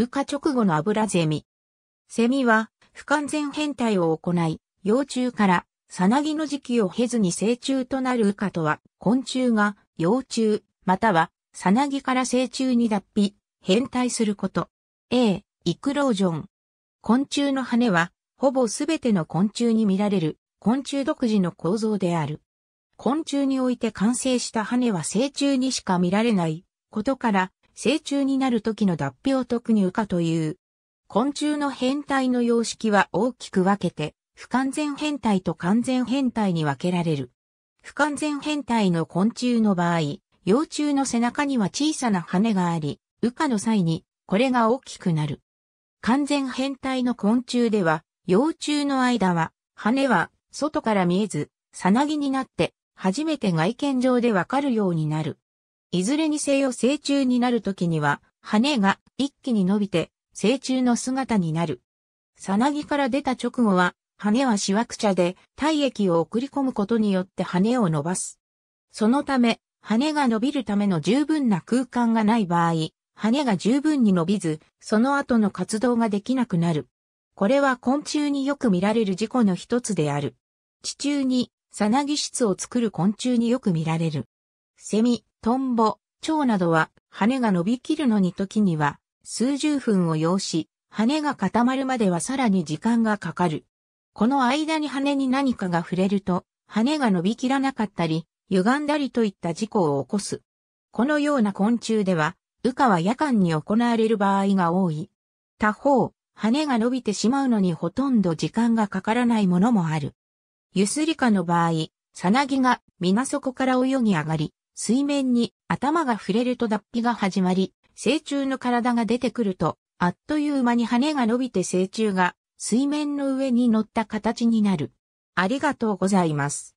羽化直後のアブラゼミ。セミは不完全変態を行い、幼虫からサナギの時期を経ずに成虫となる羽化とは、昆虫が幼虫、またはサナギから成虫に脱皮、変態すること。A、イクロージョン。昆虫の羽は、ほぼすべての昆虫に見られる、昆虫独自の構造である。昆虫において完成した羽は成虫にしか見られないことから、成虫になる時の脱皮を特に羽化という。昆虫の変態の様式は大きく分けて、不完全変態と完全変態に分けられる。不完全変態の昆虫の場合、幼虫の背中には小さな羽があり、羽化の際にこれが大きくなる。完全変態の昆虫では、幼虫の間は、羽は外から見えず、さなぎになって、初めて外見上でわかるようになる。いずれにせよ成虫になる時には、羽が一気に伸びて、成虫の姿になる。さなぎから出た直後は、羽はしわくちゃで、体液を送り込むことによって羽を伸ばす。そのため、羽が伸びるための十分な空間がない場合、羽が十分に伸びず、その後の活動ができなくなる。これは昆虫によく見られる事故の一つである。地中に、さなぎ質を作る昆虫によく見られる。セミ、トンボ、蝶などは羽が伸びきるのに時には数十分を要し、羽が固まるまではさらに時間がかかる。この間に羽に何かが触れると、羽が伸びきらなかったり、歪んだりといった事故を起こす。このような昆虫では、羽化は夜間に行われる場合が多い。他方、羽が伸びてしまうのにほとんど時間がかからないものもある。ユスリカの場合、サナギが水底から泳ぎ上がり、水面に頭が触れると脱皮が始まり、成虫の体が出てくると、あっという間に羽が伸びて成虫が水面の上に乗った形になる。ありがとうございます。